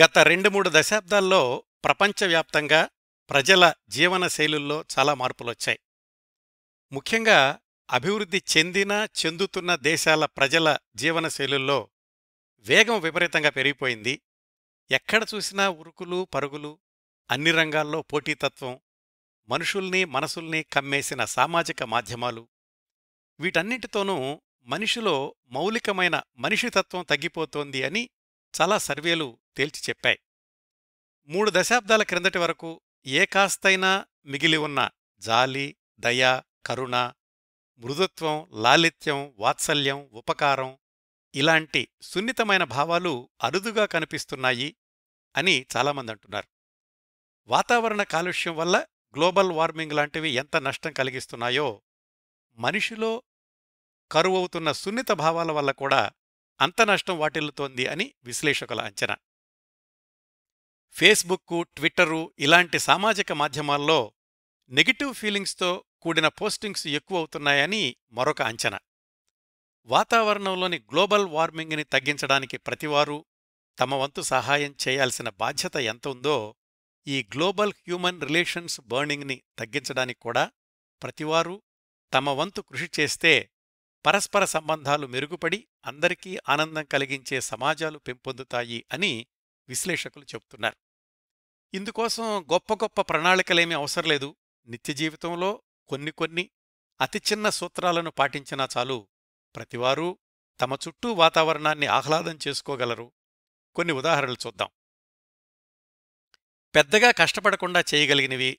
గత రెండు మూడు దశాబ్దాల్లో ప్రపంచవ్యాప్తంగా ప్రజల జీవనశైలుల్లో చాలా మార్పులొచ్చాయి ముఖ్యంగా అభివృద్ధి చెందిన చెందుతున్న దేశాల ప్రజల జీవనశైలుల్లో వేగం విపరీతంగా పెరిగిపోయింది ఎక్కడ చూసినా ఉరుకులు పరుగులు అన్ని రంగాల్లో పోటీతత్వం మనుషుల్ని మనసుల్ని కమ్మేసిన సామాజిక మాధ్యమాలు వీటన్నిటితోనూ మనిషిలో మౌలికమైన మనిషితత్వం తగ్గిపోతోంది అని చాలా సర్వేలు తేల్చి చెప్పాయి మూడు దశాబ్దాల క్రిందటి వరకు ఏ కాస్తైనా మిగిలి ఉన్న జాలి దయ కరుణ మృదుత్వం లాలిత్యం వాత్సల్యం ఉపకారం ఇలాంటి సున్నితమైన భావాలు అరుదుగా కనిపిస్తున్నాయి అని చాలామంది అంటున్నారు వాతావరణ కాలుష్యం వల్ల గ్లోబల్ వార్మింగ్ లాంటివి ఎంత నష్టం కలిగిస్తున్నాయో మనిషిలో కరువవుతున్న సున్నిత భావాల వల్ల కూడా అంత నష్టం వాటిల్లుతోంది అని విశ్లేషకుల అంచనా ఫేస్బుక్ ట్విట్టరు ఇలాంటి సామాజిక మాధ్యమాల్లో నెగిటివ్ ఫీలింగ్స్తో కూడిన పోస్టింగ్స్ ఎక్కువ అవుతున్నాయని మరొక అంచనా వాతావరణంలోని గ్లోబల్ వార్మింగ్ని తగ్గించడానికి ప్రతివారూ తమ వంతు సహాయం చేయాల్సిన బాధ్యత ఎంత ఉందో ఈ గ్లోబల్ హ్యూమన్ రిలేషన్స్ బర్నింగ్ని తగ్గించడానికి కూడా ప్రతివారూ తమ వంతు కృషి చేస్తే పరస్పర సంబంధాలు మెరుగుపడి అందరికీ ఆనందం కలిగించే సమాజాలు పెంపొందుతాయి అని విశ్లేషకులు చెబుతున్నారు ఇందుకోసం గొప్ప గొప్ప ప్రణాళికలేమీ అవసరంలేదు నిత్య జీవితంలో కొన్ని కొన్ని అతి చిన్న సూత్రాలను పాటించినా చాలు ప్రతివారూ తమ చుట్టూ వాతావరణాన్ని ఆహ్లాదం చేసుకోగలరు కొన్ని ఉదాహరణలు చూద్దాం పెద్దగా కష్టపడకుండా చేయగలిగినవి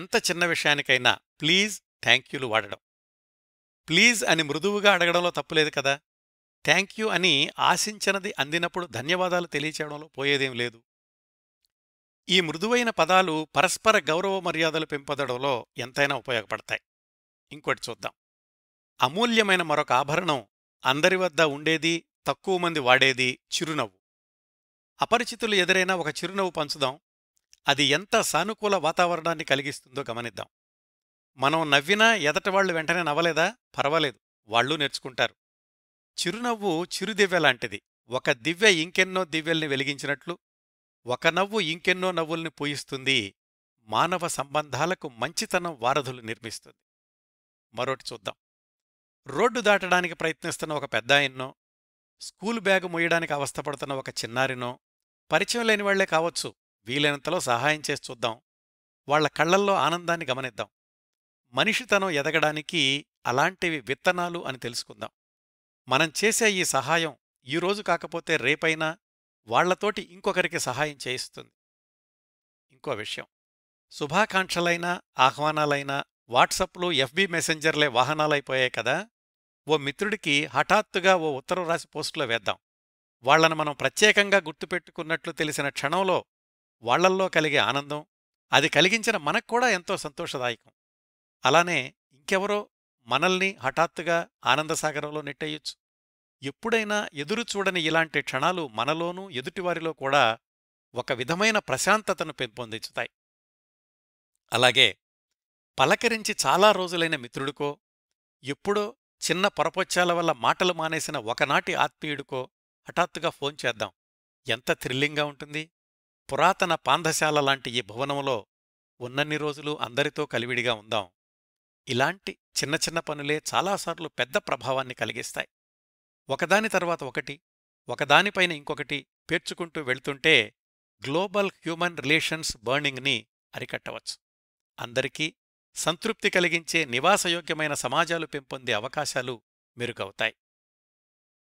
ఎంత చిన్న విషయానికైనా ప్లీజ్ థ్యాంక్ యూలు వాడడం ప్లీజ్ అని మృదువుగా అడగడంలో తప్పులేదు కదా థ్యాంక్ యూ అని ఆశించినది అందినప్పుడు ధన్యవాదాలు తెలియచేయడంలో పోయేదేం లేదు ఈ మృదువైన పదాలు పరస్పర గౌరవ మర్యాదలు పెంపొందడంలో ఎంతైనా ఉపయోగపడతాయి ఇంకోటి చూద్దాం అమూల్యమైన మరొక ఆభరణం అందరి వద్ద ఉండేది తక్కువ మంది వాడేది చిరునవ్వు అపరిచితులు ఎదురైనా ఒక చిరునవ్వు పంచుదాం అది ఎంత సానుకూల వాతావరణాన్ని కలిగిస్తుందో గమనిద్దాం మనం నవ్వినా ఎదట వాళ్ళు వెంటనే నవ్వలేదా పర్వాలేదు వాళ్ళూ నేర్చుకుంటారు చిరునవ్వు చిరుదివ్య లాంటిది ఒక దివ్య ఇంకెన్నో దివ్యల్ని వెలిగించినట్లు ఒక నవ్వు ఇంకెన్నో నవ్వుల్ని పూయిస్తుంది మానవ సంబంధాలకు మంచితనం వారధులు నిర్మిస్తుంది మరోటి చూద్దాం రోడ్డు దాటడానికి ప్రయత్నిస్తున్న ఒక పెద్దాయన్నో స్కూల్ బ్యాగు మొయ్యడానికి అవస్థపడుతున్న ఒక చిన్నారినో పరిచయం లేని వాళ్లే కావచ్చు వీలైనంతలో సహాయం చేసి చూద్దాం వాళ్ల కళ్లల్లో ఆనందాన్ని గమనిద్దాం మనిషితనం ఎదగడానికి అలాంటివి విత్తనాలు అని తెలుసుకుందాం మనం చేసే ఈ సహాయం ఈరోజు కాకపోతే రేపైనా వాళ్లతోటి ఇంకొకరికి సహాయం చేయిస్తుంది ఇంకో విషయం శుభాకాంక్షలైనా ఆహ్వానాలైనా వాట్సప్లు ఎఫ్బీ మెసెంజర్లే వాహనాలైపోయాయి కదా ఓ మిత్రుడికి హఠాత్తుగా ఓ ఉత్తరం రాసి పోస్టులో వేద్దాం వాళ్లను మనం ప్రత్యేకంగా గుర్తుపెట్టుకున్నట్లు తెలిసిన క్షణంలో వాళ్లల్లో కలిగే ఆనందం అది కలిగించిన మనక్కూడా ఎంతో సంతోషదాయకం అలానే ఇంకెవరో మనల్ని హఠాత్తుగా ఆనందసాగరంలో నెట్టేయొచ్చు ఎప్పుడైనా ఎదురు చూడని ఇలాంటి క్షణాలు మనలోనూ ఎదుటివారిలో కూడా ఒక విధమైన ప్రశాంతతను పెంపొందించుతాయి అలాగే పలకరించి చాలా రోజులైన మిత్రుడికో ఎప్పుడో చిన్న పొరపొచ్చాల వల్ల మాటలు మానేసిన ఒకనాటి ఆత్మీయుడికో హఠాత్తుగా ఫోన్ చేద్దాం ఎంత థ్రిల్లింగ్గా ఉంటుంది పురాతన పాంధశాల లాంటి ఈ భవనంలో ఉన్నన్ని రోజులు అందరితో కలివిడిగా ఉందాం ఇలాంటి చిన్న చిన్న పనులే చాలాసార్లు పెద్ద ప్రభావాన్ని కలిగిస్తాయి ఒకదాని తర్వాత ఒకటి ఒకదానిపైన ఇంకొకటి పేర్చుకుంటూ వెళ్తుంటే గ్లోబల్ హ్యూమన్ రిలేషన్స్ బర్నింగ్ని అరికట్టవచ్చు అందరికీ సంతృప్తి కలిగించే నివాసయోగ్యమైన సమాజాలు పెంపొందే అవకాశాలు మెరుగవుతాయి